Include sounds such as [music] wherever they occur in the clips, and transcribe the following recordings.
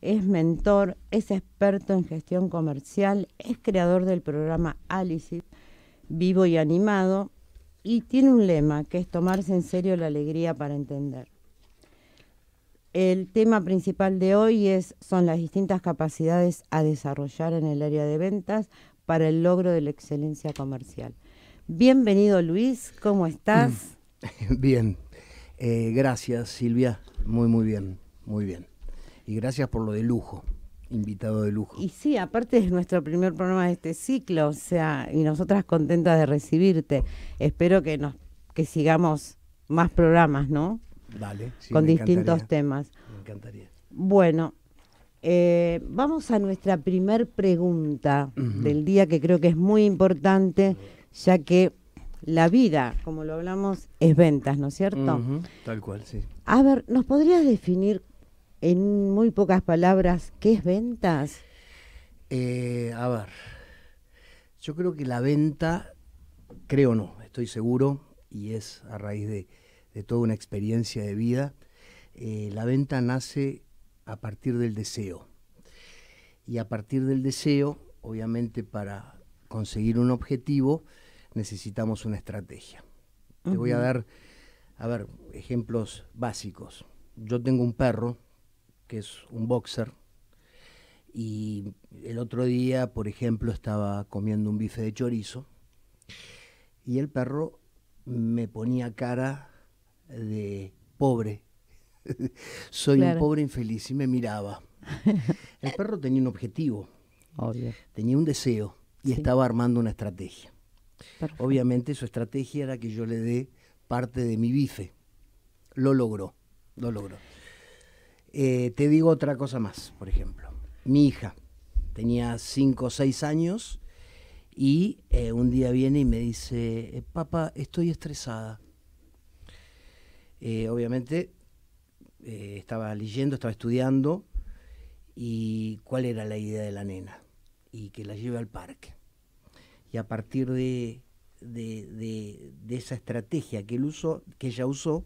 es mentor, es experto en gestión comercial, es creador del programa Alice, vivo y animado, y tiene un lema que es tomarse en serio la alegría para entender. El tema principal de hoy es, son las distintas capacidades a desarrollar en el área de ventas para el logro de la excelencia comercial. Bienvenido Luis, ¿cómo estás? Mm. [laughs] Bien, eh, gracias Silvia, muy muy bien, muy bien y gracias por lo de lujo invitado de lujo. Y sí, aparte es nuestro primer programa de este ciclo, o sea, y nosotras contentas de recibirte. Espero que nos que sigamos más programas, ¿no? Dale, sí, con distintos temas. Me encantaría. Bueno, eh, vamos a nuestra primer pregunta del día que creo que es muy importante, ya que la vida, como lo hablamos, es ventas, ¿no es cierto? Tal cual, sí. A ver, ¿nos podrías definir en muy pocas palabras, ¿qué es ventas? Eh, a ver, yo creo que la venta, creo no, estoy seguro, y es a raíz de, toda una experiencia de vida, eh, la venta nace a partir del deseo. Y a partir del deseo, obviamente para conseguir un objetivo, necesitamos una estrategia. Te voy a dar, a ver, ejemplos básicos. Yo tengo un perro que es un boxer. Y el otro día, por ejemplo, estaba comiendo un bife de chorizo y el perro me ponía cara de pobre. [laughs] Soy un pobre infeliz y me miraba. [laughs] El perro tenía un objetivo, tenía un deseo y estaba armando una estrategia. Obviamente su estrategia era que yo le dé parte de mi bife. Lo logró, lo logró. Eh, te digo otra cosa más, por ejemplo. Mi hija tenía 5 o 6 años y eh, un día viene y me dice, eh, papá, estoy estresada. obviamente estaba leyendo, estaba estudiando y cuál era la idea de la nena y que la lleve al parque. Y a partir de, de esa estrategia que, él usó, que ella usó,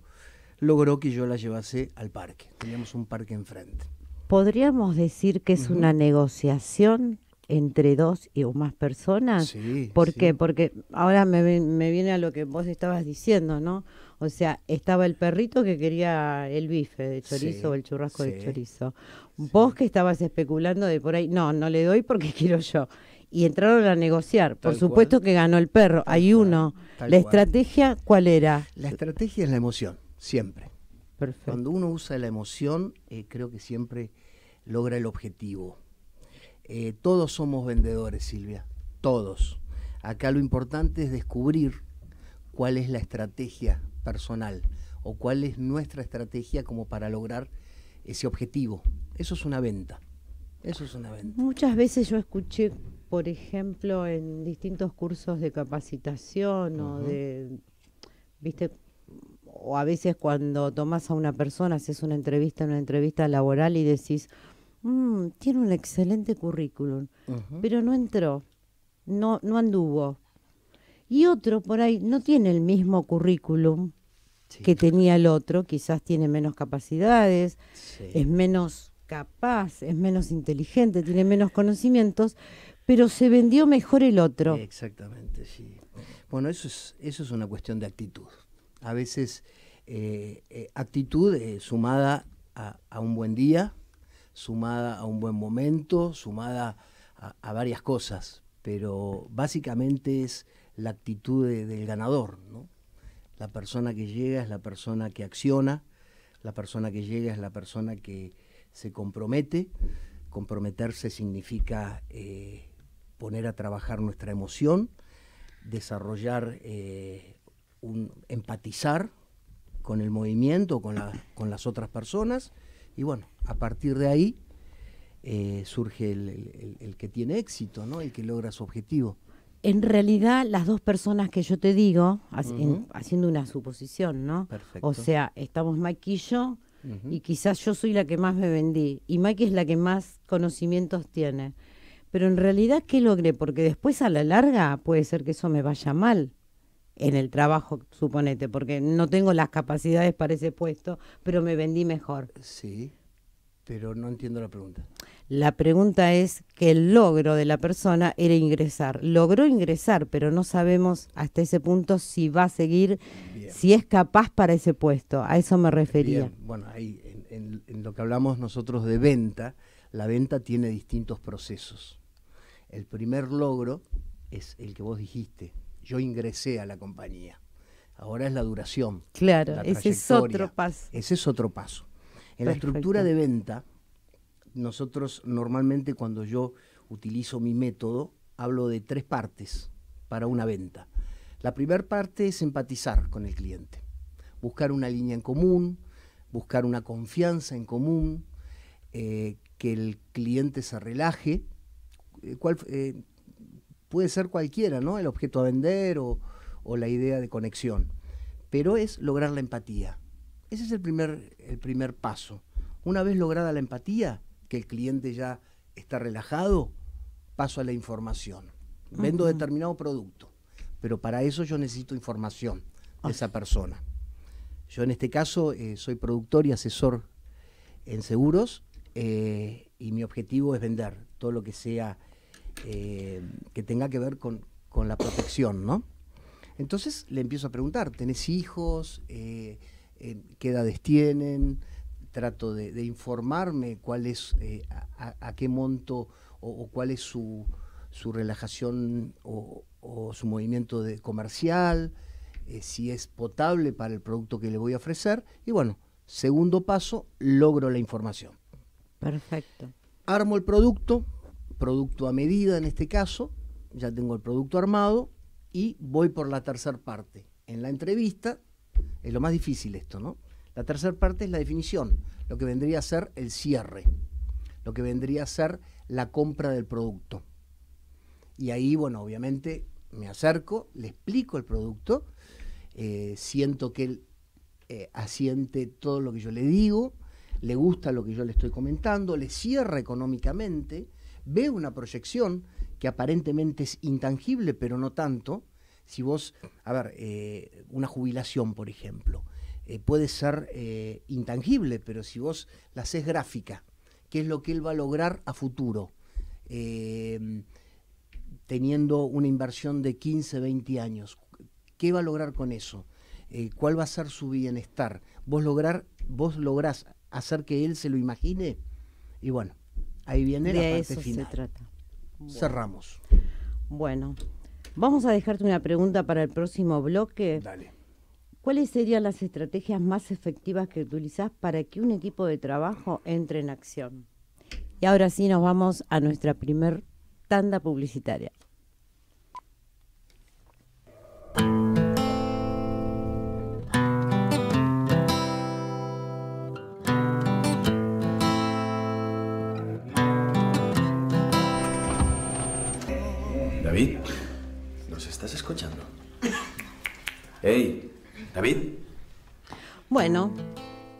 logró que yo la llevase al parque. Teníamos un parque enfrente. ¿Podríamos decir que es una negociación entre dos y o más personas? Sí, ¿Por qué? Porque ahora me, me, viene a lo que vos estabas diciendo, ¿no? O sea, estaba el perrito que quería el bife de chorizo o el churrasco de chorizo. Vos que estabas especulando de por ahí, no, no le doy porque [laughs] quiero yo y entraron a negociar. Por supuesto que ganó el perro, hay uno. ¿La estrategia cuál era? La estrategia es la emoción siempre. Cuando uno usa la emoción, eh, creo que siempre logra el objetivo. Eh, todos somos vendedores, Silvia, todos. Acá lo importante es descubrir cuál es la estrategia personal o cuál es nuestra estrategia como para lograr ese objetivo. Eso es una venta. Eso es una venta. Muchas veces yo escuché, por ejemplo, en distintos cursos de capacitación o de, viste, o a veces cuando tomas a una persona, haces una entrevista, en una entrevista laboral y decís, mm, tiene un excelente currículum, pero no entró, no, no anduvo. Y otro por ahí no tiene el mismo currículum que tenía el otro, quizás tiene menos capacidades, es menos capaz, es menos inteligente, tiene menos conocimientos, pero se vendió mejor el otro. Exactamente, sí. Bueno, eso es, eso es una cuestión de actitud a veces eh, eh, actitud eh, sumada a, un buen día, sumada a un buen momento, sumada a, varias cosas, pero básicamente es la actitud del ganador, ¿no? La persona que llega es la persona que acciona, la persona que llega es la persona que se compromete. Comprometerse significa poner a trabajar nuestra emoción, desarrollar empatizar con el movimiento, con, con las otras personas, y bueno, a partir de ahí eh, surge el, que tiene éxito, ¿no? el que logra su objetivo. En realidad, las dos personas que yo te digo, haciendo una suposición, ¿no? Perfecto. O sea, estamos Mike y yo, y quizás yo soy la que más me vendí, y Mike es la que más conocimientos tiene. Pero en realidad, ¿qué logré? Porque después a la larga puede ser que eso me vaya mal en el trabajo, suponete, porque no tengo las capacidades para ese puesto, pero me vendí mejor. Sí, pero no entiendo la pregunta. La pregunta es que el logro de la persona era ingresar. Logró ingresar, pero no sabemos hasta ese punto si va a seguir, si es capaz para ese puesto. A eso me refería. Bueno, ahí en lo que hablamos nosotros de venta, la venta tiene distintos procesos. El primer logro es el que vos dijiste, yo ingresé a la compañía. Ahora es la duración. Claro, ese es otro paso. Ese es otro paso. En la estructura de venta, nosotros normalmente cuando yo utilizo mi método, hablo de tres partes para una venta. La primera parte es empatizar con el cliente, buscar una línea en común, buscar una confianza en común, eh, que el cliente se relaje. Eh, cuál, eh, puede ser cualquiera, ¿no? El objeto a vender o, la idea de conexión. Pero es lograr la empatía. Ese es el primer, el primer paso. Una vez lograda la empatía, que el cliente ya está relajado, paso a la información. Vendo determinado producto, pero para eso yo necesito información de esa ah. persona. Yo en este caso eh, soy productor y asesor en seguros eh, y mi objetivo es vender todo lo que sea eh, que tenga que ver con, la protección, ¿no? Entonces le empiezo a preguntar, ¿tenés hijos? Eh, eh, ¿Qué edades tienen? Trato de, informarme cuál es, a, qué monto o, cuál es su, relajación o, o, su movimiento de comercial, si es potable para el producto que le voy a ofrecer. Y bueno, segundo paso, logro la información. Perfecto. Armo el producto, producto a medida en este caso, ya tengo el producto armado y voy por la tercera parte. En la entrevista, es lo más difícil esto, ¿no? La tercera parte es la definición, lo que vendría a ser el cierre, lo que vendría a ser la compra del producto. Y ahí, bueno, obviamente me acerco, le explico el producto, eh, siento que él eh, asiente todo lo que yo le digo, le gusta lo que yo le estoy comentando, le cierra económicamente, ve una proyección que aparentemente es intangible, pero no tanto. Si vos, a ver, eh, una jubilación, por ejemplo, eh, puede ser eh, intangible, pero si vos la haces gráfica, ¿qué es lo que él va a lograr a futuro? teniendo una inversión de 15, 20 años, ¿qué va a lograr con eso? ¿Cuál va a ser su bienestar? ¿Vos, lograr, ¿Vos lográs hacer que él se lo imagine? Y bueno, Ahí viene la parte eso se trata. Cerramos. Bueno, vamos a dejarte una pregunta para el próximo bloque. Dale. ¿Cuáles serían las estrategias más efectivas que utilizás para que un equipo de trabajo entre en acción? Y ahora sí nos vamos a nuestra primer tanda publicitaria. estás escuchando? Hey, ¿David? Bueno,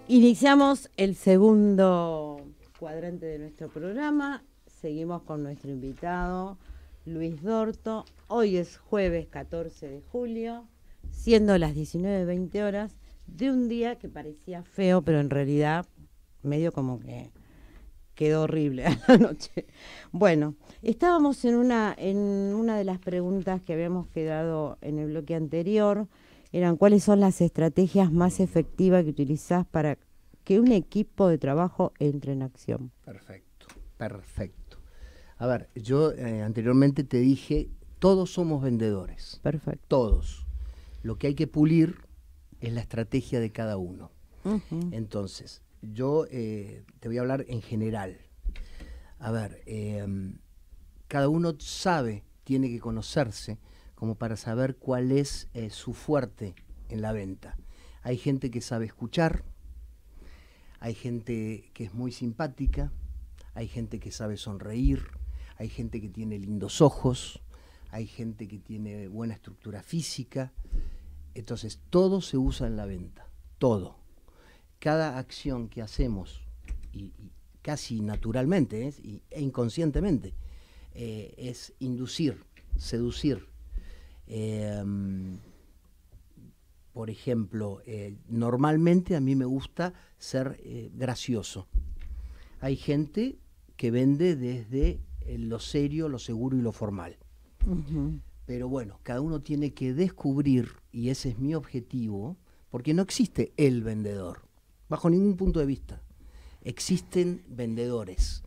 iniciamos el segundo cuadrante de nuestro programa. Seguimos con nuestro invitado, Luis Dorto. Hoy es jueves 14 de julio, siendo las 19.20 horas de un día que parecía feo, pero en realidad medio como que quedó horrible a [laughs] la noche. Bueno, estábamos en una, en una de las preguntas que habíamos quedado en el bloque anterior, eran cuáles son las estrategias más efectivas que utilizás para que un equipo de trabajo entre en acción. Perfecto, perfecto. A ver, yo eh, anteriormente te dije, todos somos vendedores. Perfecto. Todos. Lo que hay que pulir es la estrategia de cada uno. Entonces, yo eh, te voy a hablar en general. A ver, em, cada uno sabe, tiene que conocerse como para saber cuál es eh, su fuerte en la venta. Hay gente que sabe escuchar, hay gente que es muy simpática, hay gente que sabe sonreír, hay gente que tiene lindos ojos, hay gente que tiene buena estructura física. Entonces, todo se usa en la venta, todo cada acción que hacemos, y, casi naturalmente ¿eh? e inconscientemente, eh, es inducir, seducir. Em, por ejemplo, eh, normalmente a mí me gusta ser gracioso. Hay gente que vende desde lo serio, lo seguro y lo formal. Pero bueno, cada uno tiene que descubrir, y ese es mi objetivo, porque no existe el vendedor bajo ningún punto de vista. Existen vendedores.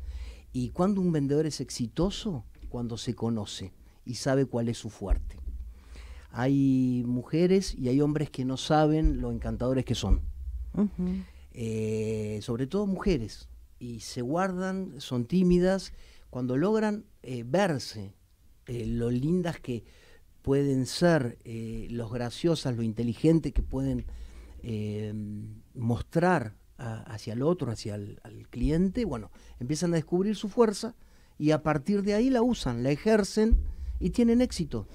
Y cuando un vendedor es exitoso, cuando se conoce y sabe cuál es su fuerte. Hay mujeres y hay hombres que no saben lo encantadores que son. Eh, sobre todo mujeres. Y se guardan, son tímidas. Cuando logran eh, verse eh, lo lindas que pueden ser, los graciosas, lo inteligentes que pueden eh, mostrar hacia el otro, hacia el cliente, bueno, empiezan a descubrir su fuerza y a partir de ahí la usan, la ejercen y tienen éxito.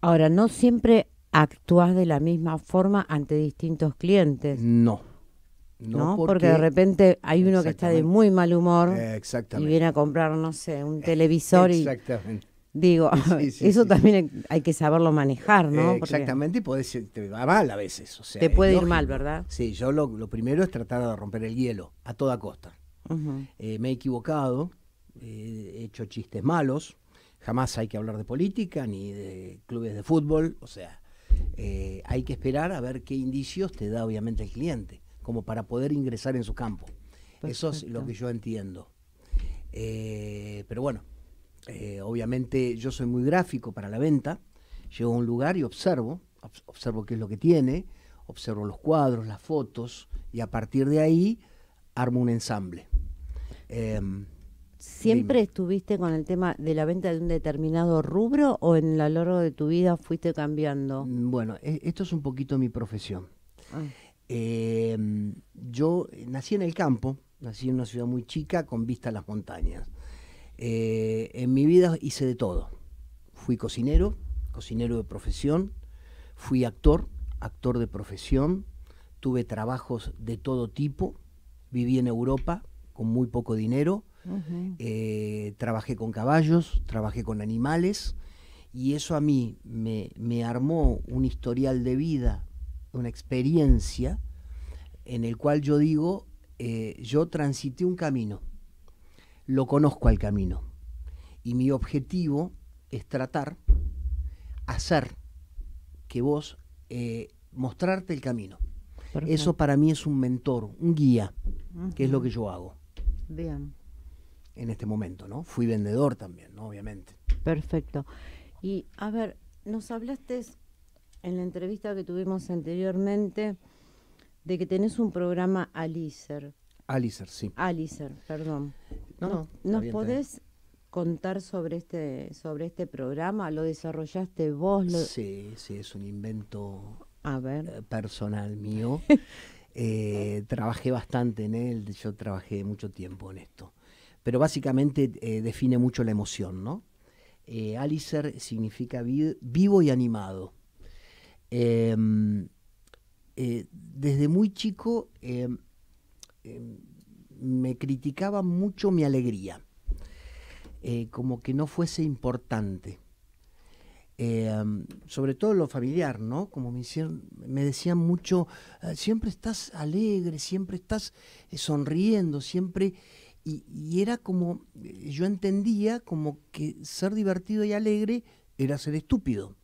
Ahora, no siempre actúas de la misma forma ante distintos clientes. No. No, Porque, de repente hay uno que está de muy mal humor y viene a comprar, no sé, un televisor y Digo, [laughs] eso también hay que saberlo manejar, ¿no? Eh, exactamente, y eh, te va mal a veces. te puede ir mal, ¿verdad? Sí, yo lo, primero es tratar de romper el hielo, a toda costa. Eh, me he equivocado, he hecho chistes malos, jamás hay que hablar de política ni de clubes de fútbol, o sea, hay que esperar a ver qué indicios te da obviamente el cliente, como para poder ingresar en su campo. Eso es lo que yo entiendo. pero bueno, eh, obviamente yo soy muy gráfico para la venta, llego a un lugar y observo, observo qué es lo que tiene, observo los cuadros, las fotos y a partir de ahí armo un ensamble. Em, ¿Siempre estuviste con el tema de la venta de un determinado rubro o en lo largo de tu vida fuiste cambiando? Mm, bueno, e, esto es un poquito mi profesión. Ah. Em, yo eh, nací en el campo, nací en una ciudad muy chica con vista a las montañas. Eh, en mi vida hice de todo. Fui cocinero, cocinero de profesión, fui actor, actor de profesión, tuve trabajos de todo tipo, viví en Europa con muy poco dinero, eh, trabajé con caballos, trabajé con animales y eso a mí me, armó un historial de vida, una experiencia en el cual yo digo, eh, yo transité un camino lo conozco al camino. Y mi objetivo es tratar, hacer que vos eh, mostrarte el camino. Eso para mí es un mentor, un guía, que es lo que yo hago. Bien. En este momento, ¿no? Fui vendedor también, ¿no? Obviamente. Perfecto. Y a ver, nos hablaste en la entrevista que tuvimos anteriormente de que tenés un programa Alicer. Alicer, sí. Alicer, perdón. No, ¿Nos podés contar sobre este, sobre este programa? ¿Lo desarrollaste vos? Sí, sí, es un invento eh, personal mío. [laughs] Eh, trabajé bastante en él, yo trabajé mucho tiempo en esto. Pero básicamente eh, define mucho la emoción, ¿no? Alicer significa vivo y animado. Em, desde muy chico em, em, me criticaba mucho mi alegría, eh, como que no fuese importante. Em, sobre todo lo familiar, ¿no? Como me, me decían mucho, ah, siempre estás alegre, siempre estás eh, sonriendo, siempre... Y, era como, eh, yo entendía como que ser divertido y alegre era ser estúpido.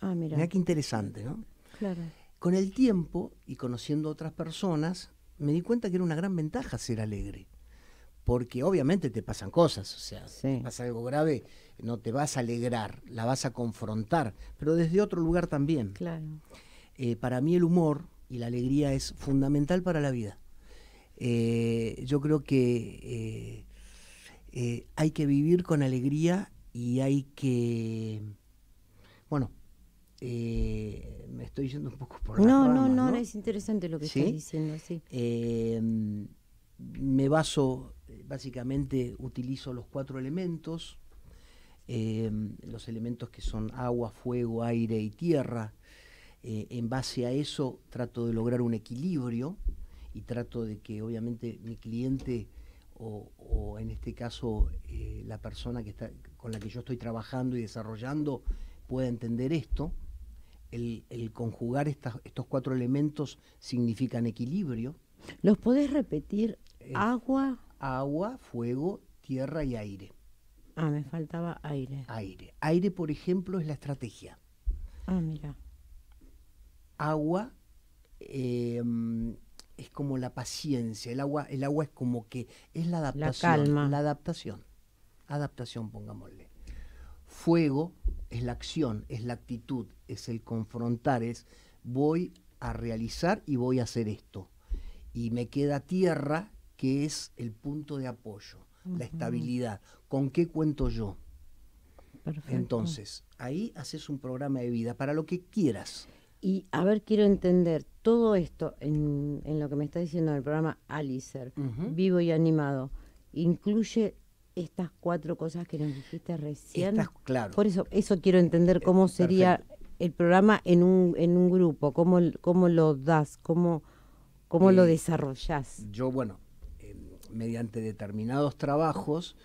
Ah, mira. Mira qué interesante, ¿no? Claro. Con el tiempo y conociendo otras personas, me di cuenta que era una gran ventaja ser alegre. Porque obviamente te pasan cosas, o sea, pasa algo grave, no te vas a alegrar, la vas a confrontar, pero desde otro lugar también. Claro. Eh, para mí el humor y la alegría es fundamental para la vida. Eh, yo creo que eh, hay que vivir con alegría y hay que, bueno, eh, me estoy yendo un poco por la no, no, no, no, es interesante lo que estoy diciendo, sí. Em, me baso, eh, básicamente utilizo los cuatro elementos, em, los elementos que son agua, fuego, aire y tierra. Eh, en base a eso trato de lograr un equilibrio y trato de que obviamente mi cliente o, o en este caso la persona que está, con la que yo estoy trabajando y desarrollando pueda entender esto el, conjugar estos cuatro elementos significan equilibrio. ¿Los podés repetir? agua. Agua, fuego, tierra y aire. Ah, me faltaba aire. Aire. Aire, por ejemplo, es la estrategia. Ah, mira. Agua em, es como la paciencia. El agua, el agua es como que es la adaptación. La calma. La adaptación. Adaptación, pongámosle fuego es la acción, es la actitud, es el confrontar, es voy a realizar y voy a hacer esto. Y me queda tierra, que es el punto de apoyo, la estabilidad. ¿Con qué cuento yo? Entonces, ahí haces un programa de vida para lo que quieras. Y a ver, quiero entender todo esto en, lo que me está diciendo el programa Alicer, vivo y animado, incluye estas cuatro cosas que nos dijiste recién. Por eso, eso quiero entender eh, cómo sería el programa en un, en un grupo, cómo, cómo lo das, cómo, cómo lo eh, desarrollas. Yo, bueno, eh, mediante determinados trabajos,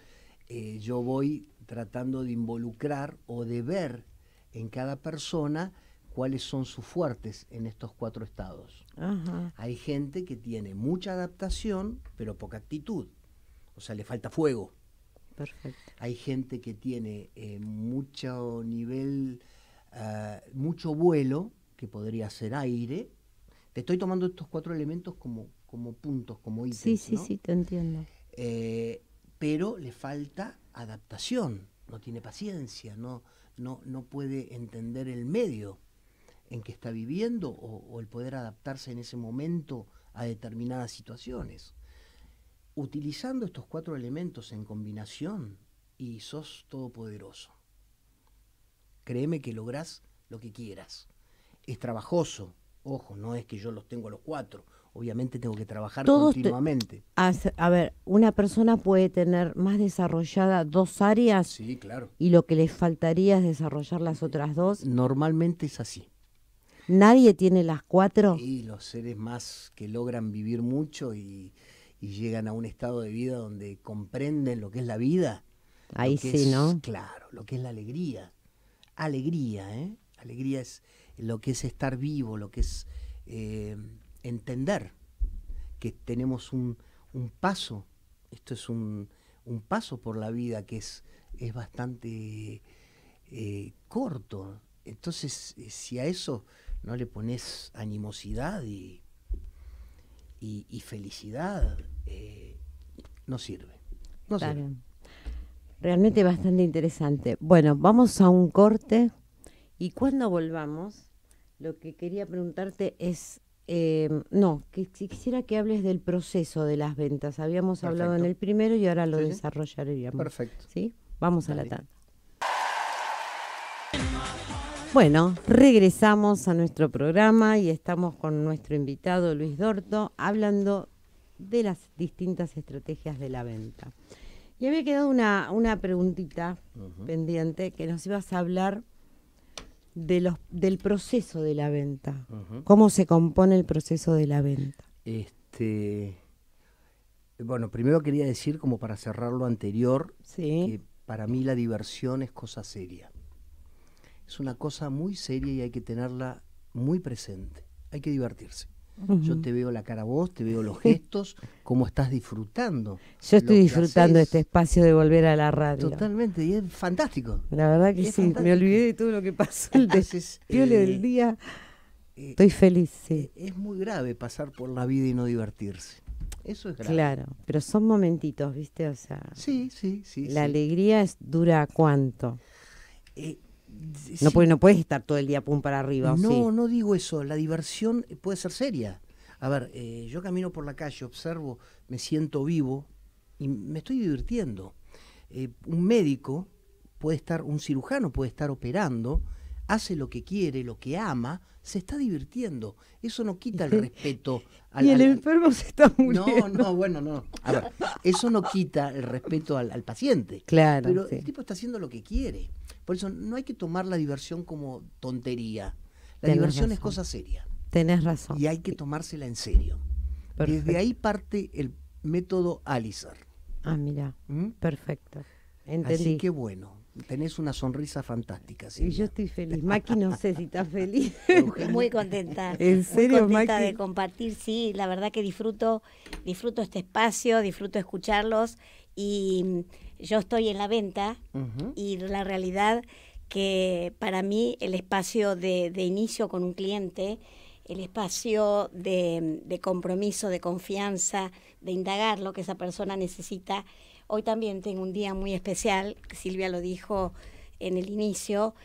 yo voy tratando de involucrar o de ver en cada persona cuáles son sus fuertes en estos cuatro estados. Hay gente que tiene mucha adaptación, pero poca actitud. O sea, le falta fuego hay gente que tiene eh, mucho nivel, ah, mucho vuelo, que podría ser aire. Te estoy tomando estos cuatro elementos como, como puntos, como ítems. Sí, sí, sí, te entiendo. Eh, pero le falta adaptación, no tiene paciencia, no, no, puede entender el medio en que está viviendo o el poder adaptarse en ese momento a determinadas situaciones utilizando estos cuatro elementos en combinación y sos todopoderoso. Créeme que lográs lo que quieras. Es trabajoso, ojo, no es que yo los tengo a los cuatro, obviamente tengo que trabajar continuamente. A, ver, una persona puede tener más desarrollada dos áreas sí, claro. y lo que le faltaría es desarrollar las otras dos. Normalmente es así. ¿Nadie tiene las cuatro? Sí, los seres más que logran vivir mucho y, y llegan a un estado de vida donde comprenden lo que es la vida. Ahí sí, ¿no? Claro, lo que es la alegría. Alegría, ¿eh? Alegría es lo que es estar vivo, lo que es eh, entender que tenemos un, paso, esto es un, paso por la vida que es, es bastante eh, corto. Entonces, eh, si a eso no le pones animosidad y, y, felicidad eh, no sirve. No Realmente bastante interesante. Bueno, vamos a un corte y cuando volvamos, lo que quería preguntarte es, eh, no, que quisiera que hables del proceso de las ventas. Habíamos hablado en el primero y ahora lo desarrollaríamos. Perfecto. ¿Sí? Vamos a la tanda. Bueno, regresamos a nuestro programa y estamos con nuestro invitado Luis Dorto hablando de las distintas estrategias de la venta. Y había quedado una, una preguntita pendiente que nos ibas a hablar de los, del proceso de la venta. ¿Cómo se compone el proceso de la venta? Este, bueno, primero quería decir, como para cerrar lo anterior, que para mí la diversión es cosa seria es una cosa muy seria y hay que tenerla muy presente. Hay que divertirse. Yo te veo la cara a vos, te veo los [laughs] gestos, cómo estás disfrutando. Yo estoy disfrutando este espacio de volver a la radio. Totalmente, y es fantástico. La verdad que sí, me olvidé de todo lo que pasó el [laughs] del eh, día. Eh, estoy feliz, eh, Es muy grave pasar por la vida y no divertirse. Eso es grave. Claro, pero son momentitos, ¿viste? O sea. Sí, sí, sí. La alegría es, dura cuánto. No, puedes estar todo el día pum para arriba. No, no digo eso. La diversión puede ser seria. A ver, eh, yo camino por la calle, observo, me siento vivo y me estoy divirtiendo. Eh, un médico puede estar, un cirujano puede estar operando, hace lo que quiere, lo que ama, se está divirtiendo. Eso no quita el [laughs] respeto al. y el enfermo se está muriendo. No, no, bueno, no. A ver, eso no quita el respeto al, paciente. Claro. Pero el tipo está haciendo lo que quiere. Por eso no hay que tomar la diversión como tontería. La diversión es cosa seria. Tenés razón. Y hay que tomársela en serio. Y Desde ahí parte el método Alizar. Ah, mira. ¿Mm? Perfecto. Entendí. Así que bueno, tenés una sonrisa fantástica. Y yo estoy feliz. Maqui, no sé si estás feliz. [laughs] Muy contenta. ¿En serio, Muy contenta [laughs] de compartir, sí. La verdad que disfruto, disfruto este espacio, disfruto escucharlos y yo estoy en la venta y la realidad que para mí el espacio de, inicio con un cliente, el espacio de, compromiso, de confianza, de indagar lo que esa persona necesita. Hoy también tengo un día muy especial, Silvia lo dijo en el inicio,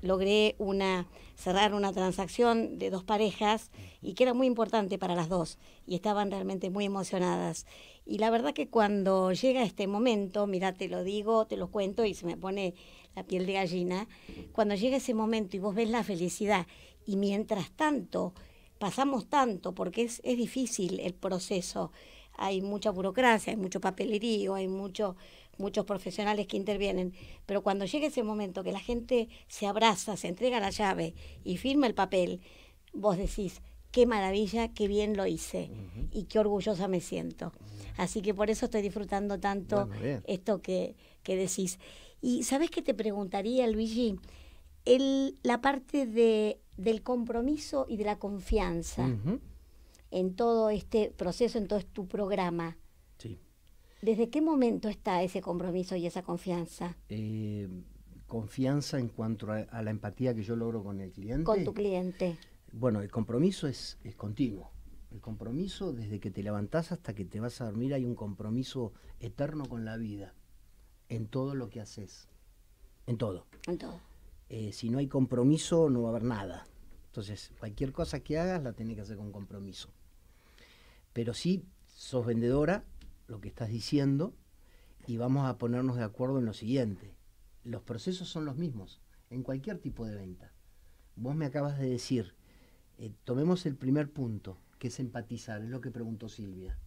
logré una cerrar una transacción de dos parejas y que era muy importante para las dos y estaban realmente muy emocionadas. Y la verdad que cuando llega este momento, mira, te lo digo, te lo cuento y se me pone la piel de gallina, cuando llega ese momento y vos ves la felicidad y mientras tanto pasamos tanto, porque es, es difícil el proceso, hay mucha burocracia, hay mucho papelerío, hay mucho muchos profesionales que intervienen, pero cuando llegue ese momento que la gente se abraza, se entrega la llave y firma el papel, vos decís, qué maravilla, qué bien lo hice y qué orgullosa me siento. Así que por eso estoy disfrutando tanto esto que, decís. Y sabes qué te preguntaría, Luigi, la parte de, del compromiso y de la confianza en todo este proceso, en todo tu programa. ¿Desde qué momento está ese compromiso y esa confianza? Eh, confianza en cuanto a, la empatía que yo logro con el cliente. Con tu cliente. Bueno, el compromiso es, continuo. El compromiso desde que te levantás hasta que te vas a dormir hay un compromiso eterno con la vida, en todo lo que haces, en todo. En todo. Eh, si no hay compromiso no va a haber nada. Entonces, cualquier cosa que hagas la tenés que hacer con compromiso. Pero si sos vendedora, lo que estás diciendo y vamos a ponernos de acuerdo en lo siguiente. Los procesos son los mismos en cualquier tipo de venta. Vos me acabas de decir, eh, tomemos el primer punto, que es empatizar, es lo que preguntó Silvia.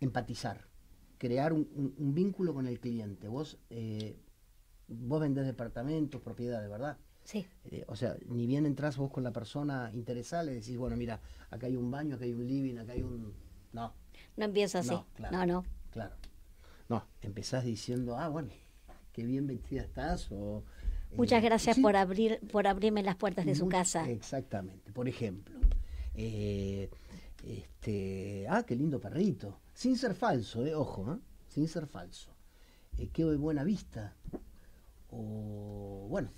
Empatizar, crear un, vínculo con el cliente. Vos, eh, vos vendés departamentos, propiedades, ¿verdad? Sí. Eh, o sea, ni bien entras vos con la persona interesada, le decís, bueno, mira, acá hay un baño, acá hay un living, acá hay un... No, no empiezo así. No, no, Claro. No, empezás diciendo, ah, bueno, qué bien vestida estás o... Muchas eh, gracias por, abrir, por abrirme las puertas de su casa. Exactamente. Por ejemplo, eh, este, ah, qué lindo perrito. Sin ser falso, eh, ojo, ¿eh? sin ser falso. qué buena vista. O, bueno,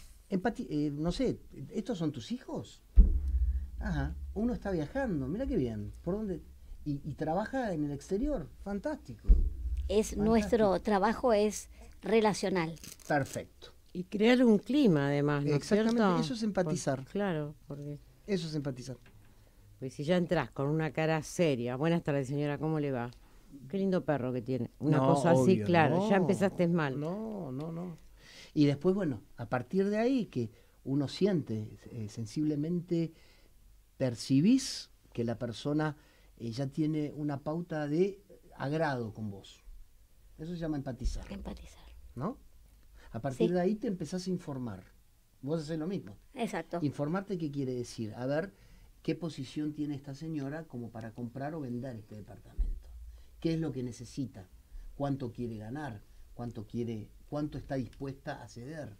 no sé, ¿estos son tus hijos? Ajá, uno está viajando, mira qué bien. ¿Por dónde? y, trabaja en el exterior. Fantástico. Es nuestro trabajo es relacional. Perfecto. Y crear un clima además, ¿no Exactamente, eso es empatizar. claro, porque eso es empatizar. Pues si ya entras con una cara seria, buenas tardes señora, ¿cómo le va? Qué lindo perro que tiene. Una cosa así, claro, ya empezaste mal. No, no, no. Y después, bueno, a partir de ahí que uno siente, eh, sensiblemente percibís que la persona ella tiene una pauta de agrado con vos. Eso se llama empatizar. Empatizar. ¿No? A partir de ahí te empezás a informar. Vos haces lo mismo. Exacto. Informarte qué quiere decir. A ver qué posición tiene esta señora como para comprar o vender este departamento. ¿Qué es lo que necesita? ¿Cuánto quiere ganar? ¿Cuánto quiere cuánto está dispuesta a ceder?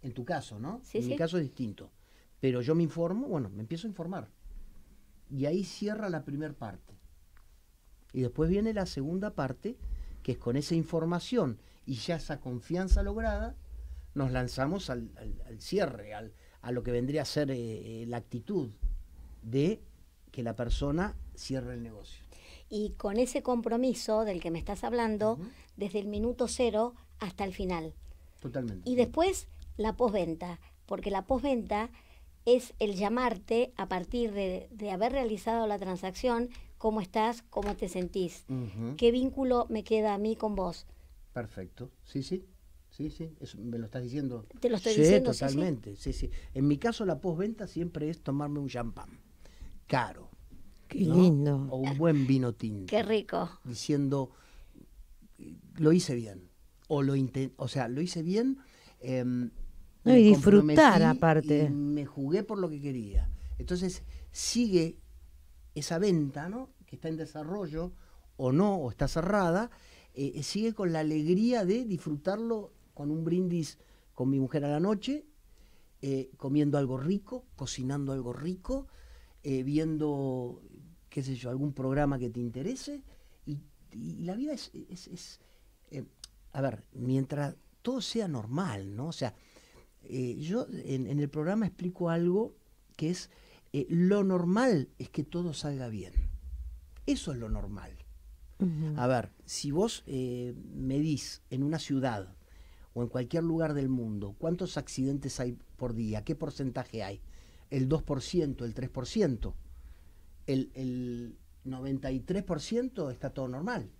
En tu caso, ¿no? Sí, en mi caso es distinto. Pero yo me informo, bueno, me empiezo a informar. Y ahí cierra la primera parte. Y después viene la segunda parte, que es con esa información y ya esa confianza lograda, nos lanzamos al, cierre, a lo que vendría a ser eh, eh, la actitud de que la persona cierre el negocio. Y con ese compromiso del que me estás hablando, desde el minuto cero hasta el final. Totalmente. Y después la posventa, porque la posventa es el llamarte a partir de, haber realizado la transacción, cómo estás, cómo te sentís, qué vínculo me queda a mí con vos. Perfecto, sí, sí, sí, sí, Eso me lo estás diciendo. Te lo estoy diciendo. Totalmente, sí, sí. En mi caso la postventa siempre es tomarme un champán, caro. Qué lindo. O un buen vino tinto. Qué rico. Diciendo, eh, lo hice bien, o, lo o sea, lo hice bien. Em, y disfrutar aparte. me jugué por lo que quería. Entonces sigue esa venta, ¿no? Que está en desarrollo o no, o está cerrada, eh, eh, sigue con la alegría de disfrutarlo con un brindis con mi mujer a la noche, eh, comiendo algo rico, cocinando algo rico, viendo, qué sé yo, algún programa que te interese. Y, la vida es a ver, mientras todo sea normal, ¿no? O sea, eh, yo en, el programa explico algo que es, eh, lo normal es que todo salga bien. Eso es lo normal. A ver, si vos eh, medís en una ciudad o en cualquier lugar del mundo cuántos accidentes hay por día, qué porcentaje hay, el 2%, el 3%, el, 93% está todo normal.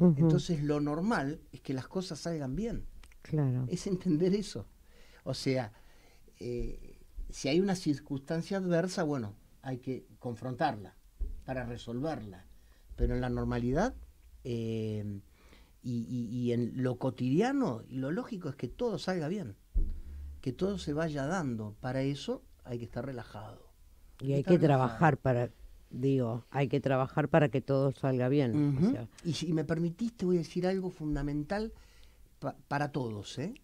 Entonces lo normal es que las cosas salgan bien. Claro. Es entender eso. O sea, eh, si hay una circunstancia adversa, bueno, hay que confrontarla para resolverla. Pero en la normalidad em, y, en lo cotidiano, y lo lógico es que todo salga bien, que todo se vaya dando. Para eso hay que estar relajado. y hay que, trabajar para, digo, hay que trabajar para que todo salga bien. Y si me permitiste, voy a decir algo fundamental para todos. ¿eh?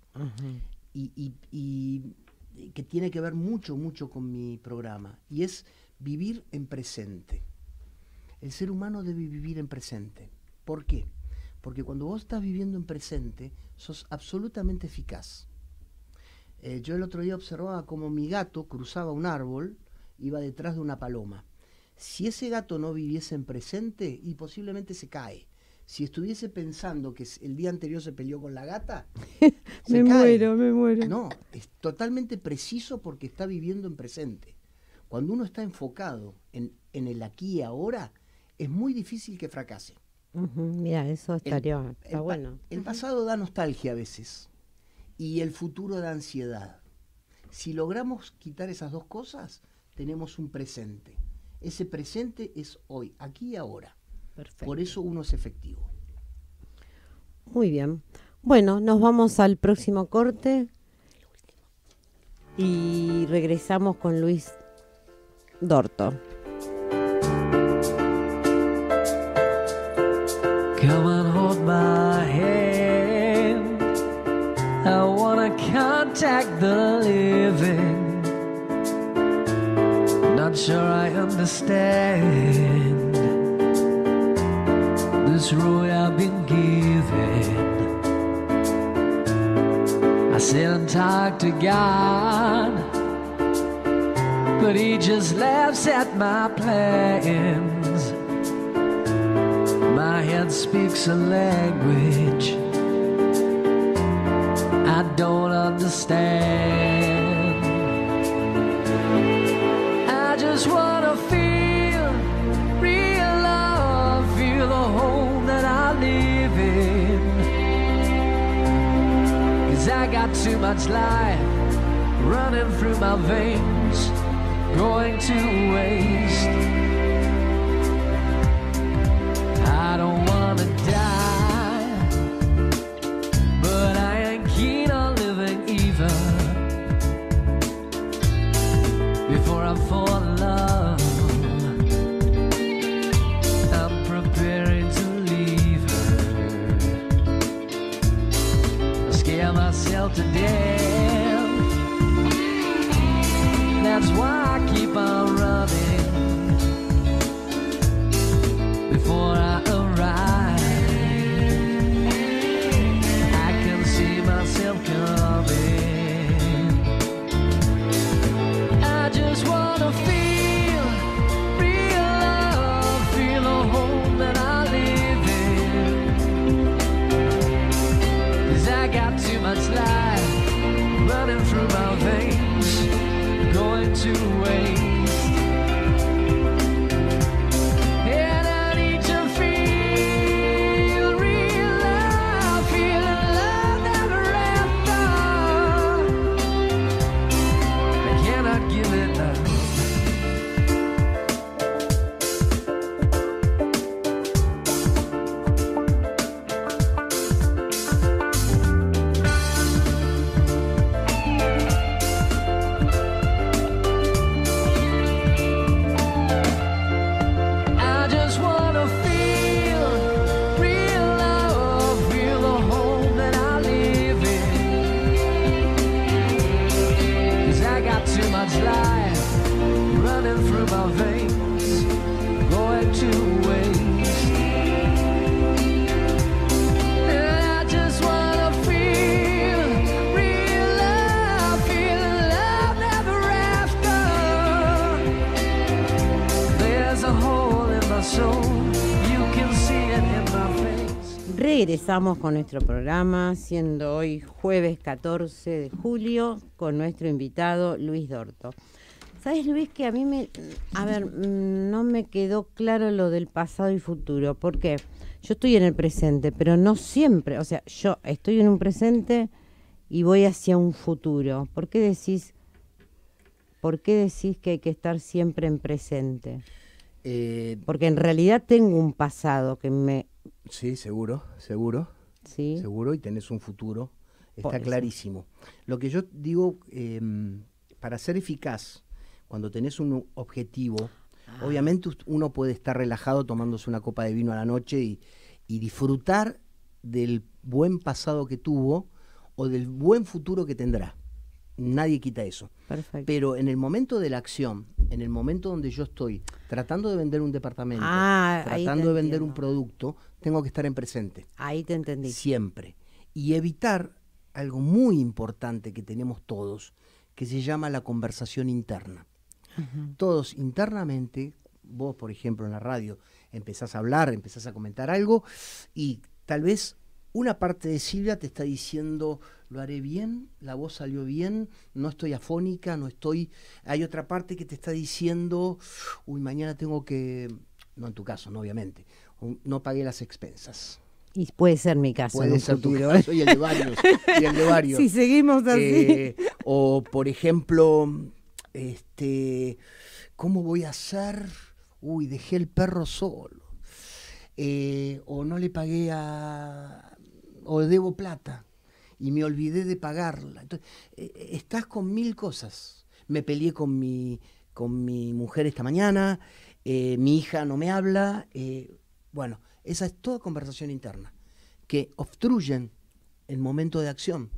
y, que tiene que ver mucho, mucho con mi programa, y es vivir en presente. El ser humano debe vivir en presente. ¿Por qué? Porque cuando vos estás viviendo en presente, sos absolutamente eficaz. Eh, yo el otro día observaba como mi gato cruzaba un árbol, iba detrás de una paloma. Si ese gato no viviese en presente, y posiblemente se cae si estuviese pensando que el día anterior se peleó con la gata, [laughs] me muero, me muero. Ah, no, es totalmente preciso porque está viviendo en presente. Cuando uno está enfocado en, el aquí y ahora, es muy difícil que fracase. mira, eso estaría bueno. El pasado da nostalgia a veces y el futuro da ansiedad. Si logramos quitar esas dos cosas, tenemos un presente. Ese presente es hoy, aquí y ahora. Por eso uno es efectivo. Muy bien. Bueno, nos vamos al próximo corte y regresamos con Luis Dorto. I wanna contact the living. Not sure I understand. Through I've been given. I sit and talk to God, but He just laughs at my plans. My head speaks a language I don't understand. I got too much life running through my veins, going to waste. today. Estamos con nuestro programa, siendo hoy jueves 14 de julio, con nuestro invitado Luis Dorto. ¿Sabes, Luis, que a mí me. A ver, no me quedó claro lo del pasado y futuro. ¿Por qué? Yo estoy en el presente, pero no siempre. O sea, yo estoy en un presente y voy hacia un futuro. ¿Por qué decís, por qué decís que hay que estar siempre en presente? Eh, Porque en realidad tengo un pasado que me Sí, seguro, seguro. Sí. Seguro y tenés un futuro. Está clarísimo. Lo que yo digo, em, para ser eficaz, cuando tenés un objetivo, ah. obviamente uno puede estar relajado tomándose una copa de vino a la noche y, y disfrutar del buen pasado que tuvo o del buen futuro que tendrá. Nadie quita eso. Perfecto. Pero en el momento de la acción, en el momento donde yo estoy tratando de vender un departamento, ah, tratando de vender un producto, tengo que estar en presente. Ahí te entendí. Siempre. Y evitar algo muy importante que tenemos todos, que se llama la conversación interna. Todos internamente, vos por ejemplo en la radio, empezás a hablar, empezás a comentar algo y tal vez una parte de Silvia te está diciendo lo haré bien, la voz salió bien, no estoy afónica, no estoy... Hay otra parte que te está diciendo, uy, mañana tengo que... No en tu caso, no obviamente. No pagué las expensas. Y puede ser mi caso. Puede ser tu caso y el de varios. y el de varios. [laughs] Si seguimos así. Eh, o, por ejemplo, este, ¿cómo voy a hacer? Uy, dejé el perro solo. Eh, o no le pagué a... o debo plata y me olvidé de pagarla. Eh, eh, estás con mil cosas. Me peleé con mi, con mi mujer esta mañana, eh, mi hija no me habla. bueno, esa es toda conversación interna, que obstruyen el momento de acción.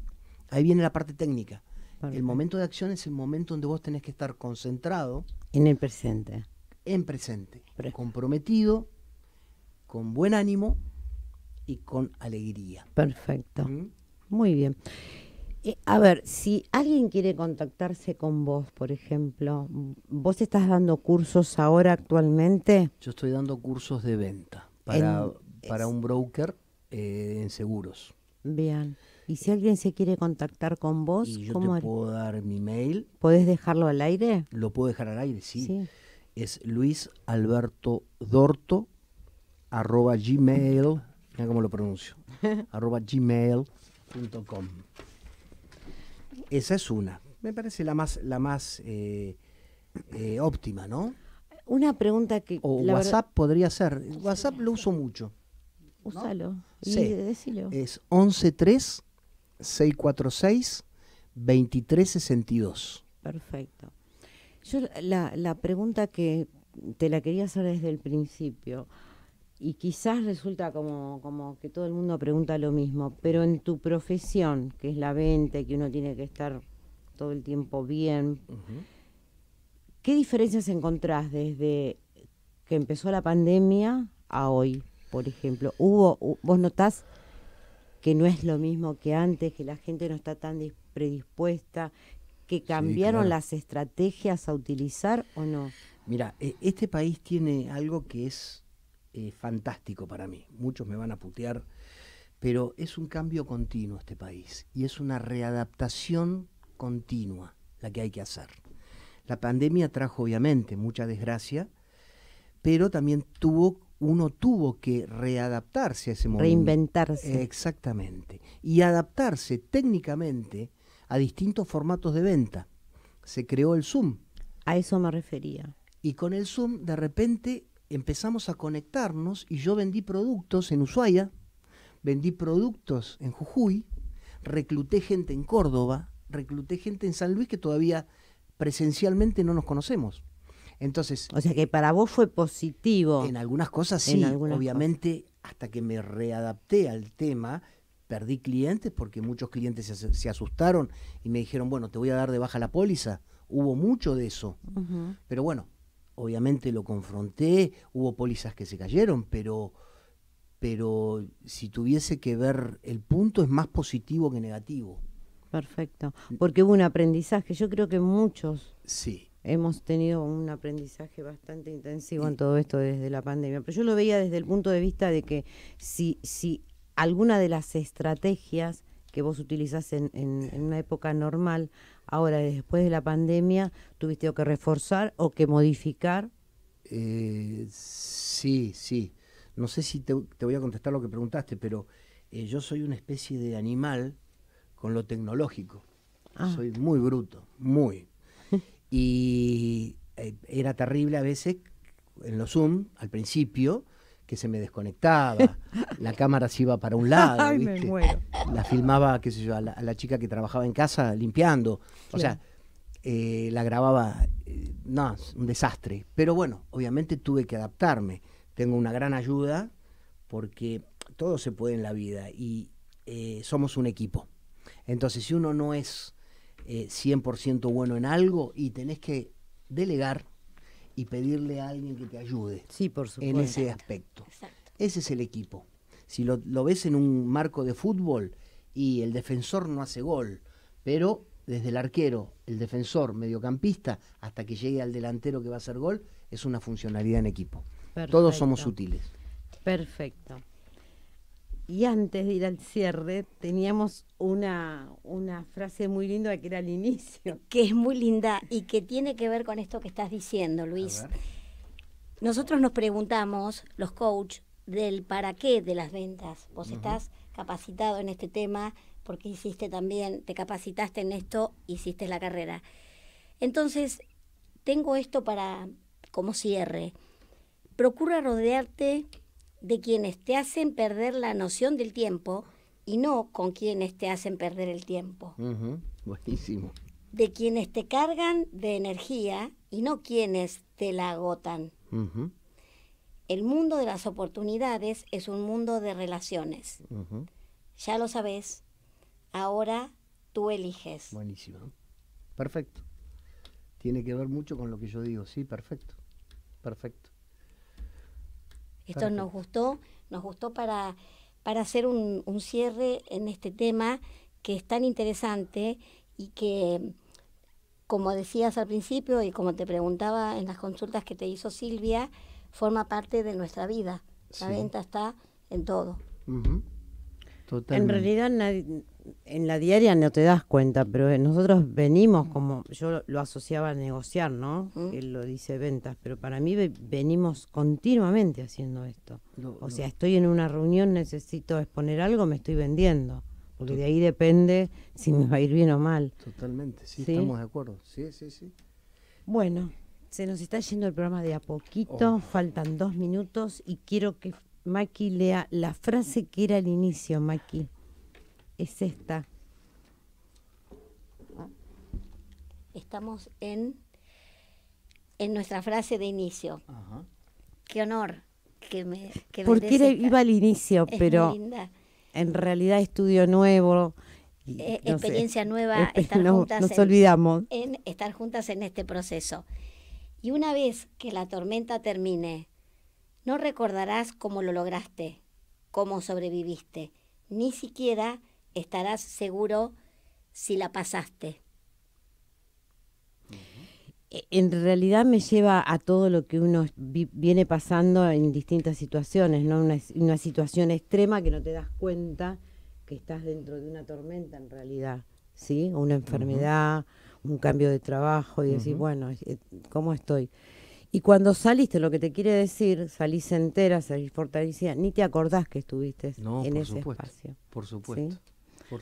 Ahí viene la parte técnica. El momento de acción es el momento donde vos tenés que estar concentrado. En el presente. En presente. Comprometido, con buen ánimo y con alegría. Perfecto. ¿Mm? Muy bien. Eh, a ver, si alguien quiere contactarse con vos, por ejemplo, ¿vos estás dando cursos ahora actualmente? Yo estoy dando cursos de venta para, para un broker eh, en seguros. Bien. Y si alguien se quiere contactar con vos, y yo ¿cómo te puedo dar mi mail. ¿Puedes dejarlo al aire? Lo puedo dejar al aire, sí. Es Luis Alberto Dorto arroba gmail, mira cómo lo pronuncio, [laughs] arroba gmail esa es una. Me parece la más, la más eh, eh, óptima, ¿no? Una pregunta que. WhatsApp podría ser. WhatsApp lo uso mucho. Úsalo. Es 113 646 2362. Perfecto. Yo la, la pregunta que te la quería hacer desde el principio y quizás resulta como, como que todo el mundo pregunta lo mismo, pero en tu profesión, que es la venta que uno tiene que estar todo el tiempo bien, ¿qué diferencias encontrás desde que empezó la pandemia a hoy, por ejemplo? ¿Hubo, vos notás que no es lo mismo que antes, que la gente no está tan predispuesta, que cambiaron las estrategias a utilizar o no? Mira, e, este país tiene algo que es eh, fantástico para mí. Muchos me van a putear, pero es un cambio continuo este país y es una readaptación continua la que hay que hacer. La pandemia trajo obviamente mucha desgracia, pero también tuvo uno tuvo que readaptarse a ese momento. Reinventarse. exactamente. Y adaptarse técnicamente a distintos formatos de venta. Se creó el Zoom. A eso me refería. Y con el Zoom, de repente, empezamos a conectarnos y yo vendí productos en Ushuaia, vendí productos en Jujuy, recluté gente en Córdoba, recluté gente en San Luis que todavía presencialmente no nos conocemos. Entonces, o sea que para vos fue positivo. En algunas cosas sí, obviamente hasta que me readapté al tema, perdí clientes porque muchos clientes se, asustaron y me dijeron, bueno, te voy a dar de baja la póliza. Hubo mucho de eso. Pero bueno, obviamente lo confronté, hubo pólizas que se cayeron, pero, pero si tuviese que ver el punto es más positivo que negativo. Perfecto, porque hubo un aprendizaje, yo creo que muchos sí. hemos tenido un aprendizaje bastante intensivo en todo esto desde la pandemia, pero yo lo veía desde el punto de vista de que si, si alguna de las estrategias que vos utilizas en, una época normal, ahora después de la pandemia, ¿tuviste que reforzar o que modificar? Eh, sí, sí. No sé si te, voy a contestar lo que preguntaste, pero eh, yo soy una especie de animal con lo tecnológico. Ah. Soy muy bruto, muy. [laughs] y eh, era terrible a veces en los Zoom, al principio, que se me desconectaba, la cámara se iba para un lado, [laughs] la filmaba, qué sé yo, a la, chica que trabajaba en casa limpiando, o sea, eh, la grababa, eh, no, un desastre. Pero bueno, obviamente tuve que adaptarme. Tengo una gran ayuda porque todo se puede en la vida y eh, somos un equipo. Entonces, si uno no es 100% bueno en algo y tenés que delegar, y pedirle a alguien que te ayude en ese aspecto. Ese es el equipo. Si lo, ves en un marco de fútbol y el defensor no hace gol, pero desde el arquero, el defensor, mediocampista, hasta que llegue al delantero que va a hacer gol, es una funcionalidad en equipo. Todos somos útiles. Perfecto. Y antes de ir al cierre, teníamos una, una frase muy linda que era al inicio. [laughs] Que es muy linda y que tiene que ver con esto que estás diciendo, Luis. Nosotros nos preguntamos, los coach, del para qué de las ventas. Vos estás capacitado en este tema porque hiciste también, te capacitaste en esto, hiciste la carrera. Entonces, tengo esto para como cierre. Procura rodearte de quienes te hacen perder la noción del tiempo y no con quienes te hacen perder el tiempo. Buenísimo. De quienes te cargan de energía y no quienes te la agotan. El mundo de las oportunidades es un mundo de relaciones. Ya lo sabes. Ahora tú eliges. Buenísimo. Perfecto. Tiene que ver mucho con lo que yo digo. Sí, perfecto. Perfecto. Esto nos gustó, nos gustó para, para hacer un, cierre en este tema que es tan interesante y que, como decías al principio y como te preguntaba en las consultas que te hizo Silvia, forma parte de nuestra vida. La venta está en todo. En realidad nadie, en la diaria no te das cuenta, pero eh, nosotros venimos como, yo lo asociaba a negociar, ¿no? Él lo dice ventas, pero para mí venimos continuamente haciendo esto. o sea, estoy en una reunión, necesito exponer algo, me estoy vendiendo. Porque de ahí depende si me va a ir bien o mal. Totalmente, sí, estamos de acuerdo. Sí, sí, sí. Bueno, se nos está yendo el programa de a poquito, oh. faltan dos minutos y quiero que Maki lea la frase que era al inicio, Maki es esta. Estamos en, en nuestra frase de inicio. Qué honor que me... Porque era iba al inicio, pero en realidad estudio nuevo. Eh, experiencia nueva, estar nos olvidamos. en estar juntas en este proceso. Y una vez que la tormenta termine, no recordarás cómo lo lograste, cómo sobreviviste, ni siquiera estarás seguro si la pasaste. Eh, en realidad me lleva a todo lo que uno viene pasando en distintas situaciones, ¿no? Una, situación extrema que no te das cuenta que estás dentro de una tormenta en realidad, ¿sí? Una enfermedad, un cambio de trabajo y decís, bueno, eh, ¿cómo estoy? Y cuando saliste, lo que te quiere decir, salís entera, salís fortalecida, ni te acordás que estuviste en ese espacio. Por supuesto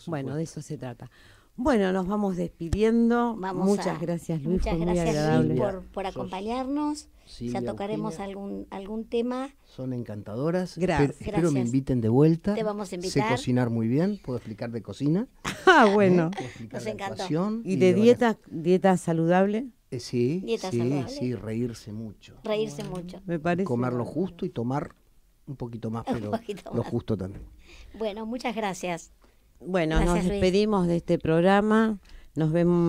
bueno, de eso se trata. Bueno, nos vamos despidiendo. muchas gracias, Luis. Muchas gracias, Luis, por, acompañarnos. ya tocaremos algún algún tema. Son encantadoras. Gracias. espero me inviten de vuelta. Sé cocinar muy bien, puedo explicar de cocina. [laughs] ah, ¿Eh? bueno. Nos encantó. ¿Y, de, dieta, dieta saludable? Eh, sí, dieta sí, saludable. sí, reírse mucho. Reírse mucho. Me parece. Comer lo justo y tomar un poquito más, pero lo justo también. Bueno, muchas gracias. Bueno, nos despedimos de este programa. Nos vemos.